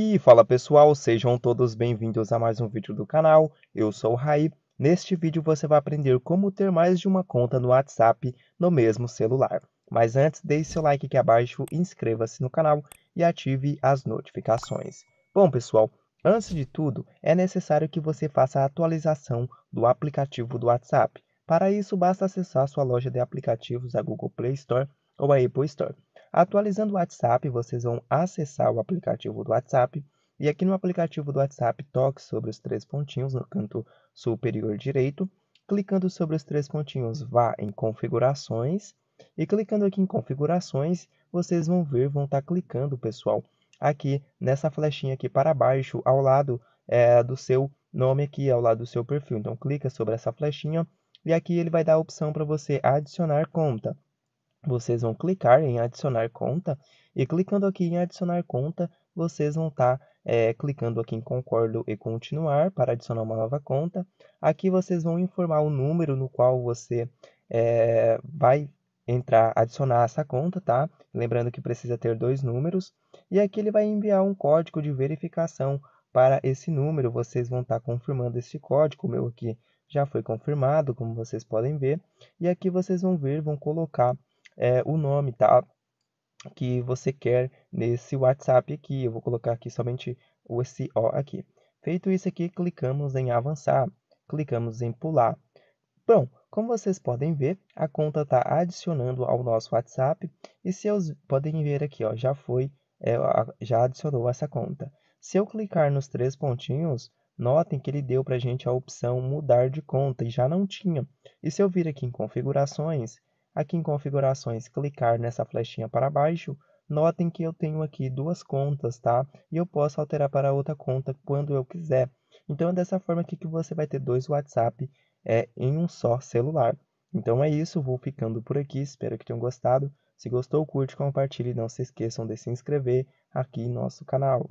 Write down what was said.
E fala pessoal, sejam todos bem-vindos a mais um vídeo do canal, eu sou o Raí. Neste vídeo você vai aprender como ter mais de uma conta no WhatsApp no mesmo celular. Mas antes, deixe seu like aqui abaixo, inscreva-se no canal e ative as notificações. Bom pessoal, antes de tudo, é necessário que você faça a atualização do aplicativo do WhatsApp. Para isso, basta acessar sua loja de aplicativos a Google Play Store ou a Apple Store. Atualizando o WhatsApp, vocês vão acessar o aplicativo do WhatsApp e aqui no aplicativo do WhatsApp toque sobre os três pontinhos no canto superior direito. Clicando sobre os três pontinhos, vá em configurações e clicando aqui em configurações, vocês vão ver, vão estar tá clicando, pessoal, aqui nessa flechinha aqui para baixo ao lado é, do seu nome aqui ao lado do seu perfil. Então clica sobre essa flechinha e aqui ele vai dar a opção para você adicionar conta vocês vão clicar em adicionar conta e clicando aqui em adicionar conta, vocês vão estar tá, é, clicando aqui em concordo e continuar para adicionar uma nova conta. Aqui vocês vão informar o número no qual você é, vai entrar, adicionar essa conta, tá? Lembrando que precisa ter dois números. E aqui ele vai enviar um código de verificação para esse número. Vocês vão estar tá confirmando esse código, o meu aqui já foi confirmado, como vocês podem ver. E aqui vocês vão ver, vão colocar é, o nome, tá? Que você quer nesse WhatsApp aqui. Eu vou colocar aqui somente esse O aqui. Feito isso aqui, clicamos em avançar, clicamos em pular. Bom, como vocês podem ver, a conta está adicionando ao nosso WhatsApp e se vocês podem ver aqui, ó, já foi, é, já adicionou essa conta. Se eu clicar nos três pontinhos, notem que ele deu para a gente a opção mudar de conta e já não tinha. E se eu vir aqui em configurações Aqui em configurações, clicar nessa flechinha para baixo, notem que eu tenho aqui duas contas, tá? E eu posso alterar para outra conta quando eu quiser. Então é dessa forma aqui que você vai ter dois WhatsApp é, em um só celular. Então é isso, vou ficando por aqui, espero que tenham gostado. Se gostou, curte, compartilhe e não se esqueçam de se inscrever aqui em nosso canal.